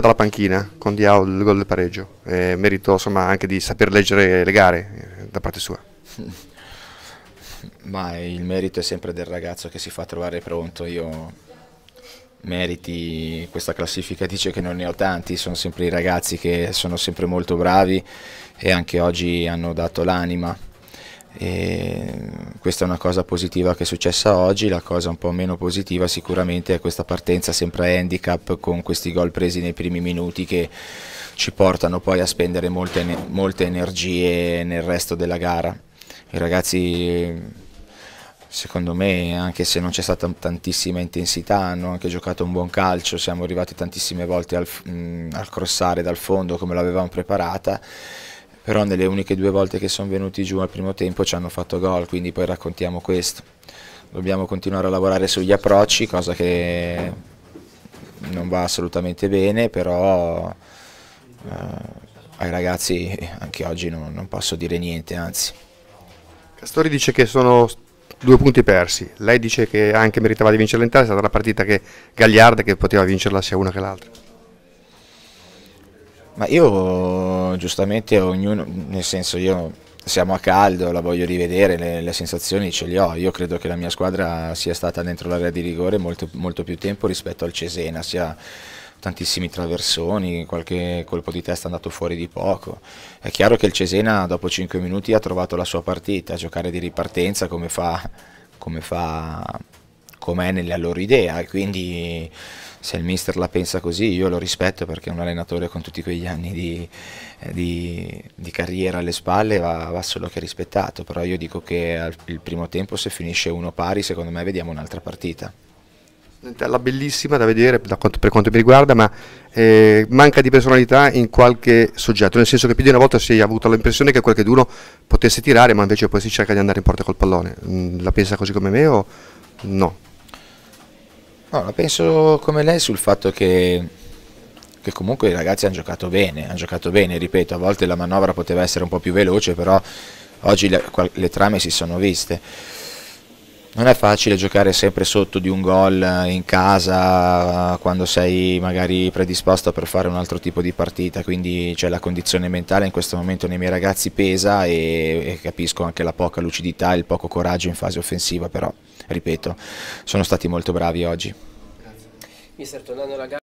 dalla panchina con Diao il gol del pareggio, eh, merito insomma anche di saper leggere le gare eh, da parte sua. Ma il merito è sempre del ragazzo che si fa trovare pronto, io meriti questa classifica dice che non ne ho tanti, sono sempre i ragazzi che sono sempre molto bravi e anche oggi hanno dato l'anima. E questa è una cosa positiva che è successa oggi, la cosa un po' meno positiva sicuramente è questa partenza sempre a handicap con questi gol presi nei primi minuti che ci portano poi a spendere molte, molte energie nel resto della gara. I ragazzi secondo me anche se non c'è stata tantissima intensità hanno anche giocato un buon calcio, siamo arrivati tantissime volte al, al crossare dal fondo come l'avevamo preparata però nelle uniche due volte che sono venuti giù al primo tempo ci hanno fatto gol, quindi poi raccontiamo questo. Dobbiamo continuare a lavorare sugli approcci, cosa che non va assolutamente bene, però eh, ai ragazzi anche oggi non, non posso dire niente, anzi. Castori dice che sono due punti persi. Lei dice che anche meritava di vincere in è stata una partita che Gagliarda che poteva vincerla sia una che l'altra. Ma io giustamente ognuno nel senso io siamo a caldo la voglio rivedere le, le sensazioni ce le ho io credo che la mia squadra sia stata dentro l'area di rigore molto, molto più tempo rispetto al Cesena sia tantissimi traversoni, qualche colpo di testa è andato fuori di poco. È chiaro che il Cesena dopo 5 minuti ha trovato la sua partita, giocare di ripartenza come fa, come fa com'è nella loro idea e quindi se il mister la pensa così io lo rispetto perché un allenatore con tutti quegli anni di, eh, di, di carriera alle spalle va, va, solo che rispettato, però io dico che al, il primo tempo se finisce uno pari secondo me vediamo un'altra partita. La bellissima da vedere da quanto, per quanto mi riguarda, ma eh, manca di personalità in qualche soggetto, nel senso che più di una volta si è avuto l'impressione che qualcuno potesse tirare, ma invece poi si cerca di andare in porta col pallone. Mm, la pensa così come me o no? No, la penso come lei sul fatto che, che, comunque i ragazzi hanno giocato bene, hanno giocato bene, ripeto, a volte la manovra poteva essere un po' più veloce, però oggi le, le trame si sono viste non è facile giocare sempre sotto di un gol eh, in casa quando sei magari predisposto per fare un altro tipo di partita, quindi cioè, la condizione mentale in questo momento nei miei ragazzi pesa e, e capisco anche la poca lucidità e il poco coraggio in fase offensiva, però ripeto, sono stati molto bravi oggi. Mister, tornando alla gara...